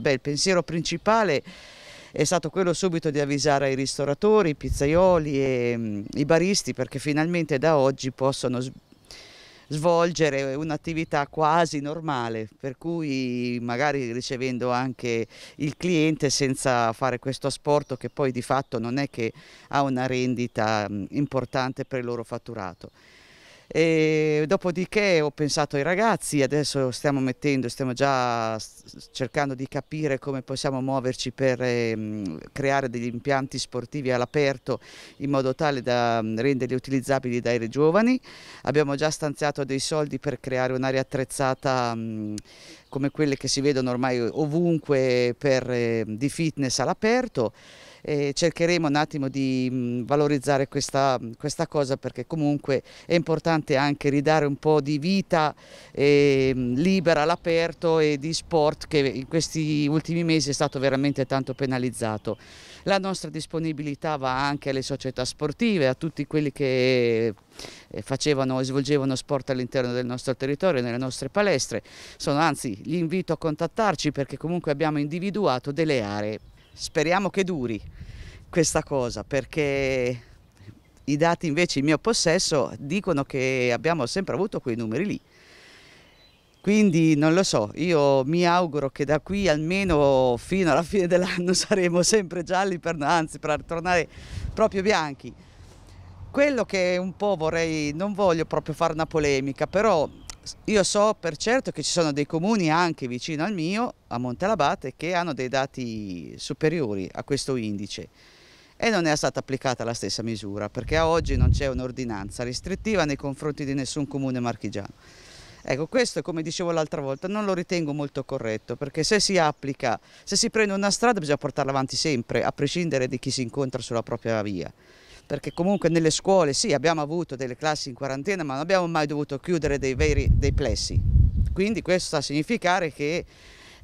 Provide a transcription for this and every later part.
Beh, il pensiero principale è stato quello subito di avvisare i ristoratori, i pizzaioli e mh, mm, i baristi perché finalmente da oggi possono svolgere un'attività quasi normale, per cui magari ricevendo anche il cliente senza fare questo asporto che poi di fatto non è che ha una rendita mm, importante per il loro fatturato. E dopodiché ho pensato ai ragazzi, adesso stiamo mettendo, stiamo già cercando di capire come possiamo muoverci per ehm, creare degli impianti sportivi all'aperto in modo tale da mm, renderli utilizzabili dai giovani. Abbiamo già stanziato dei soldi per creare un'area attrezzata mh, mm, come quelle che si vedono ormai ovunque per, eh, di fitness all'aperto e cercheremo un attimo di mm, valorizzare questa, questa cosa perché comunque è importante anche ridare un po' di vita eh, libera all'aperto e di sport che in questi ultimi mesi è stato veramente tanto penalizzato. La nostra disponibilità va anche alle società sportive, a tutti quelli che eh, facevano e svolgevano sport all'interno del nostro territorio, nelle nostre palestre. Sono, anzi, li invito a contattarci perché comunque abbiamo individuato delle aree speriamo che duri questa cosa perché i dati invece in mio possesso dicono che abbiamo sempre avuto quei numeri lì. Quindi non lo so, io mi auguro che da qui almeno fino alla fine dell'anno saremo sempre gialli, per, anzi per tornare proprio bianchi. Quello che un po' vorrei, non voglio proprio fare una polemica, però io so per certo che ci sono dei comuni anche vicino al mio, a Montelabate, che hanno dei dati superiori a questo indice e non è stata applicata la stessa misura perché a oggi non c'è un'ordinanza restrittiva nei confronti di nessun comune marchigiano. Ecco, questo come dicevo l'altra volta non lo ritengo molto corretto perché se si applica, se si prende una strada bisogna portarla avanti sempre, a prescindere di chi si incontra sulla propria via perché comunque nelle scuole sì abbiamo avuto delle classi in quarantena ma non abbiamo mai dovuto chiudere dei veri dei plessi. Quindi questo sta a significare che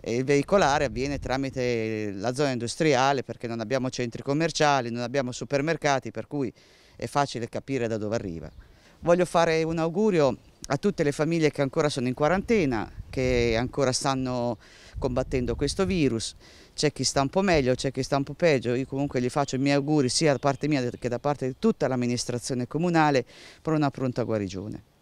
eh, il veicolare avviene tramite la zona industriale perché non abbiamo centri commerciali, non abbiamo supermercati per cui è facile capire da dove arriva. Voglio fare un augurio a tutte le famiglie che ancora sono in quarantena, che ancora stanno combattendo questo virus, c'è chi sta un po' meglio, c'è chi sta un po' peggio, io comunque gli faccio i miei auguri sia da parte mia che da parte di tutta l'amministrazione comunale per una pronta guarigione.